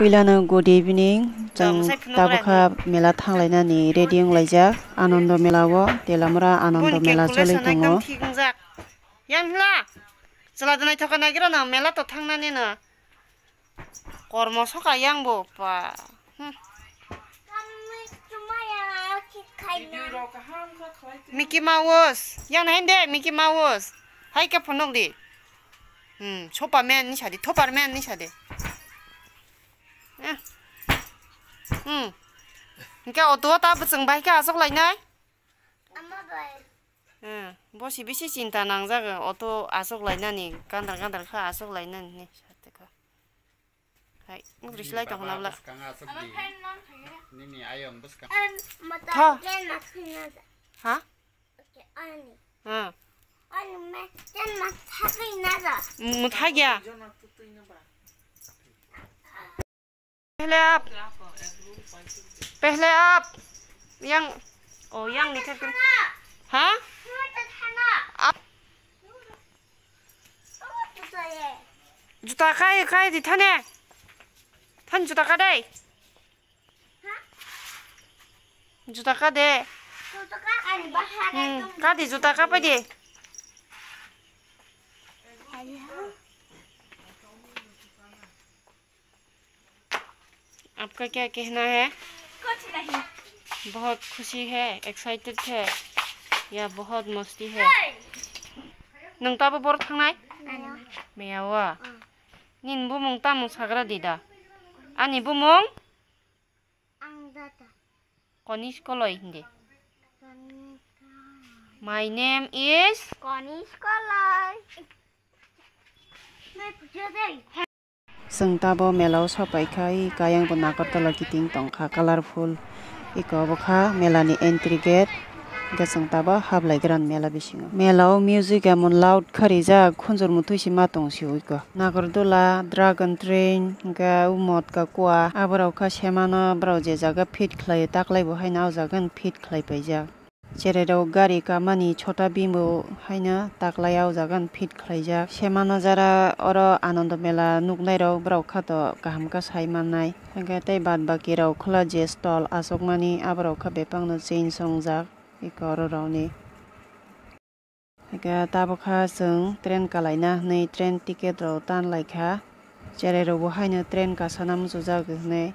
Pilana good evening. Jang tabukha mela thang laina ni reading laija anondo mela wo telamra anondo mela chole tungo. Yanla. Chala dana thoka na gira na mela to thang na ni na. Kormo soka yang bo pa. Hmm. Mickey Mouse yang na hende Mickey Mouse hai ka phonong di 음 초파맨 니샤디 토파맨 니샤디 음 그러니까 어두워 다 붙은 바이 가 아속 라이나 엄마 바이 응 뭐시 비시 진짜 낭자가 어두 아속 라이나니 간달 간달 카 아속 라이나니 lấy ờ, Hả? はいもぐりしないとほらほらははうん một ờ. hai kìa pehle up pehle up yang oh yang đi theo hả chúng ta khai khai thì thân này 탄 주다가 돼. 주다가 돼. 주다가 아니 바하래. 응, 가디 주다가 빨리. आपका क्या कहना है कुछ नहीं बहुत खुशी है एक्साइटेड है या बहुत मस्ती है नोंताबो बर थांनाय मैयावा निनबो मोंता मोसाग्रा दिदा 아니 부몽 앙다다 건이스콜로이 힌데 My name is 건이스콜로이 sung tabo melau sopai khai kayang bunakar tala kiting tongkha colorful iko bokha melani entry gate gasang taba hab lai gran mela bisingo melao music amon loud khari ja khonjor mu thuisi ma tong si uiko nagar dola dragon train ga umot ka kwa abrao kha semana brao je jaga fit khlai taklai bo haina au jagan fit khlai paijak जेराव गारि कामानि छटा बिम्बो हायना ताग्लायाव जागोन फिट खालायजा सेमाना जारा अर आनन्द मेला नुगनायराव ब्राव खाद गाहामखा सायमानाय ओंखाय तै बाद बाकिराव खोला जे स्टल आसगमानि आबाराव खा बेपांनो song संजाक ika horo rauni ika tabaka sung tren ka lay nahni tren tiket rawa tan lay kha chara ra waha na tren ka sana mzu zaag zani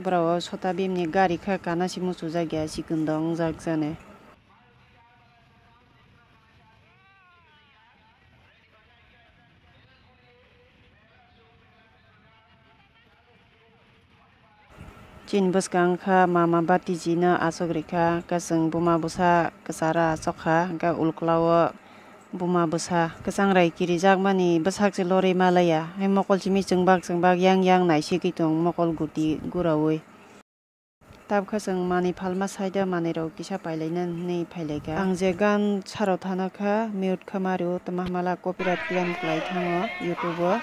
brawa sota bimni gari kha ka na si mzu zaagi yaa Chin buskang kha mama bati jina asogrika kasang buma busa kasara sokha ga ulklawa buma busa kasang rai kiri jakmani basak se lore malaya hai mokol chimi chengbak chengbak yang yang nai si ki tong mokol guti gurawoi tab khasang mani phalma saida mani ro kisa pailaina nei phailaika ang je gan charo thana kha mute khamaru tamah mala copyright claim klai thango youtube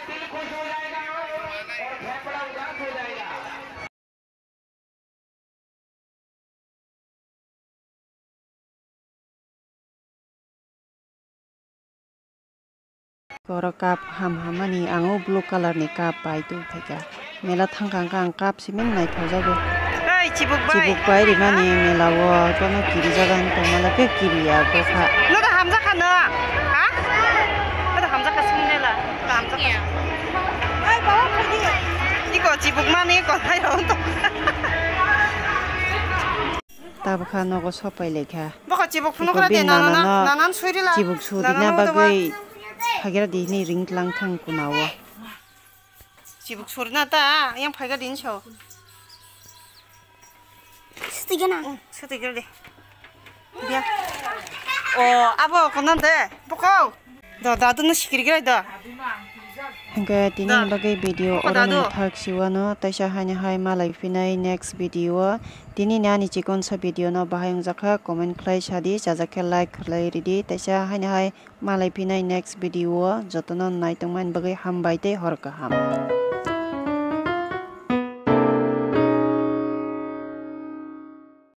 kora kap ham hamani ango blue color ni kap pai tu theka mela thang kang kang kap simen nai thoja go ai chibuk bai chibuk bai ri mani mela wo to na kiri jagan to mala ke kiri ya go kha no da hamza kha na ha no da hamza kha simne la hamza kha ai ba kha di ni ko chibuk mani ko thai ro to tab kha no go so pai le kha ba kha chibuk phun kha de na na na na suri la chibuk suri na ba gai 파게라 디니 링클랑 탕고 나와 지북 소르나다 양 파게라 린쇼 스디게나 응 스디게르데 비야 어 Angka tini lagai video orang yang tak siwa no taisha hanya hai ma lai finai next video tini ni ni cikun sa video no bahayung zakha comment khlai shadi chajake like klay ridi taisha hanya hai ma lai finai next video jotno naitongman bagai ham baite horka ham